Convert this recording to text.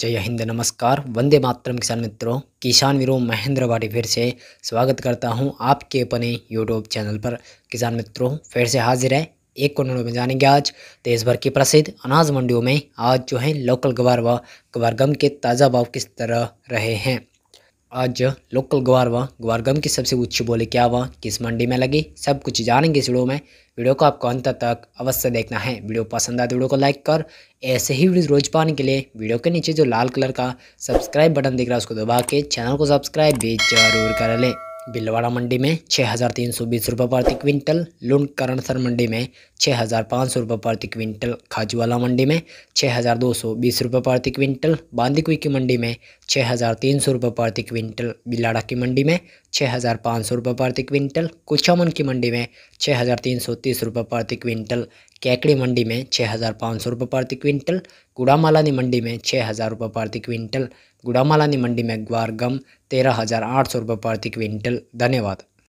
जय हिंद नमस्कार वंदे मातरम किसान मित्रों किसान वीरों महेंद्र भाटी फिर से स्वागत करता हूं आपके अपने यूट्यूब चैनल पर किसान मित्रों फिर से हाजिर है एक करोड़ में जानेंगे आज देश भर की प्रसिद्ध अनाज मंडियों में आज जो है लोकल गवार व गवार गम के ताज़ा भाव किस तरह रहे हैं आज लोकल ग्वार व ग्वार गम की सबसे उच्च बोली क्या वहाँ किस मंडी में लगी सब कुछ जानेंगे इस वीडियो में वीडियो को आपको अंत तक अवश्य देखना है वीडियो पसंद आए तो वीडियो को लाइक कर ऐसे ही वीडियो रोज पाने के लिए वीडियो के नीचे जो लाल कलर का सब्सक्राइब बटन दिख रहा है उसको दबा के चैनल को सब्सक्राइब भी जरूर कर लें बिलवाड़ा मंडी में छः हज़ार तीन सौ बीस रुपये प्रति क्विंटल लुंड करणसर मंडी में छः हज़ार पाँच सौ रुपये प्रति क्विंटल खाजूवाला मंडी में छः हज़ार दो सौ बीस रुपये प्रति क्विंटल बांदीकुई की मंडी में छः हज़ार तीन सौ रुपये प्रति क्विंटल बिलाड़ा की मंडी में छः हज़ार पाँच सौ रुपये प्रति क्विंटल कुछामन की मंडी में छः हज़ार तीन सौ तीस रुपये प्रति क्विंटल कैकड़ी मंडी में छः हज़ार पाँच सौ रुपये प्रति क्विंटल गुड़ामालानी मंडी में छः हज़ार रुपये प्रति क्विंटल गुड़ामालानी मंडी में ग्वार गम तेरह हज़ार आठ सौ रुपये प्रति क्विंटल धन्यवाद